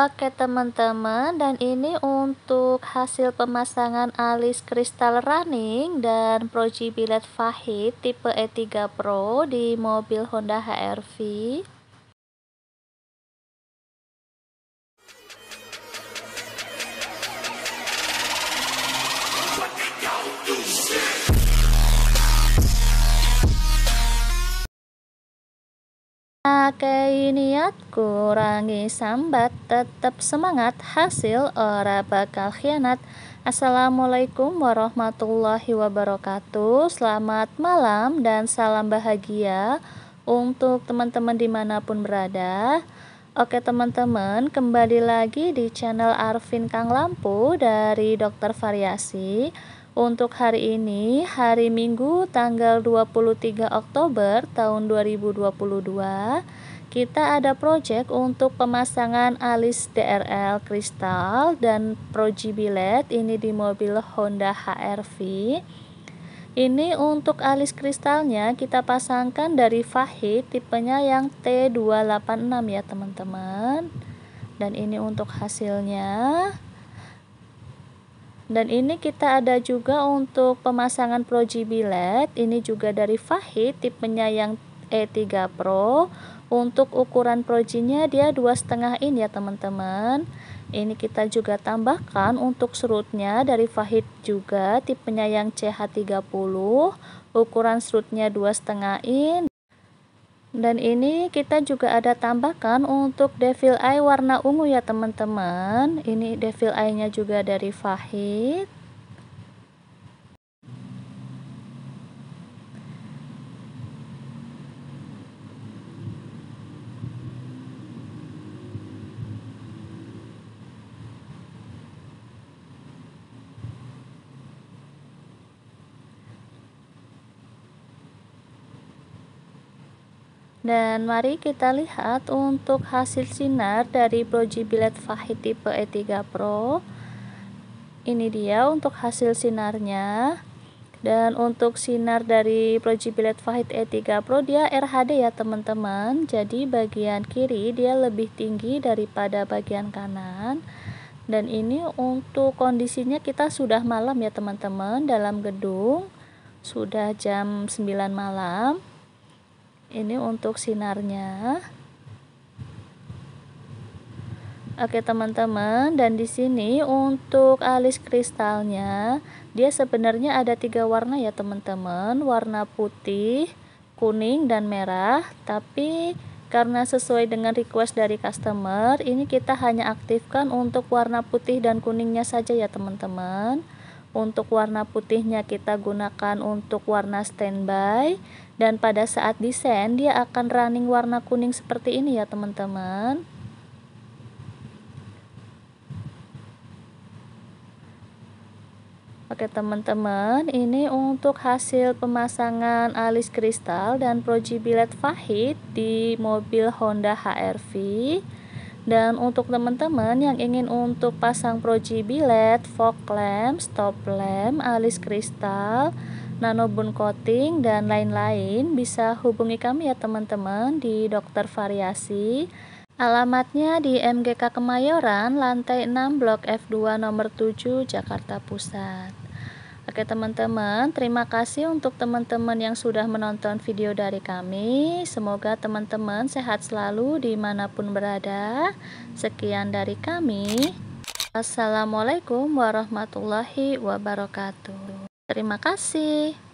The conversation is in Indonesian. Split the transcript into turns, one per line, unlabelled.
Oke teman-teman dan ini untuk hasil pemasangan alis kristal running dan proji bilet fahit tipe E3 Pro di mobil Honda HR-V pakai niat kurangi sambat tetap semangat hasil ora bakal khianat Assalamualaikum warahmatullahi wabarakatuh Selamat malam dan salam bahagia untuk teman-teman dimanapun berada Oke teman-teman kembali lagi di channel Arvin Kang Lampu dari Dokter Variasi untuk hari ini, hari Minggu tanggal 23 Oktober tahun 2022, kita ada project untuk pemasangan alis DRL kristal dan proji bilet ini di mobil Honda HRV ini untuk alis kristalnya kita pasangkan dari Fahid tipenya yang T286 ya teman-teman dan ini untuk hasilnya dan ini kita ada juga untuk pemasangan proji bilet ini juga dari Fahid tipenya yang E3 Pro untuk ukuran projinya dia dua setengah in ya teman-teman ini kita juga tambahkan untuk serutnya dari Fahid juga tipenya yang CH30 ukuran serutnya dua setengah in dan ini kita juga ada tambahkan untuk devil eye warna ungu ya teman-teman ini devil eye nya juga dari Fahid Dan mari kita lihat untuk hasil sinar dari Proji Bilet Fahit tipe E3 Pro. Ini dia untuk hasil sinarnya. Dan untuk sinar dari Proji Bilet Fahit E3 Pro dia RHD ya teman-teman. Jadi bagian kiri dia lebih tinggi daripada bagian kanan. Dan ini untuk kondisinya kita sudah malam ya teman-teman dalam gedung. Sudah jam 9 malam ini untuk sinarnya Oke teman-teman, dan di sini untuk alis kristalnya, dia sebenarnya ada tiga warna ya teman-teman, warna putih, kuning, dan merah. Tapi karena sesuai dengan request dari customer, ini kita hanya aktifkan untuk warna putih dan kuningnya saja ya teman-teman untuk warna putihnya kita gunakan untuk warna standby dan pada saat desain dia akan running warna kuning seperti ini ya teman-teman Oke teman-teman, ini untuk hasil pemasangan alis kristal dan proji projibilet fahit di mobil Honda HR-V. Dan untuk teman-teman yang ingin untuk pasang proji bilet, fog lamp, stop lamp, alis kristal, nano bun coating, dan lain-lain bisa hubungi kami ya teman-teman di dokter variasi. Alamatnya di MGK Kemayoran, lantai 6 blok F2 nomor 7 Jakarta Pusat. Oke teman-teman, terima kasih untuk teman-teman yang sudah menonton video dari kami. Semoga teman-teman sehat selalu dimanapun berada. Sekian dari kami. Assalamualaikum warahmatullahi wabarakatuh. Terima kasih.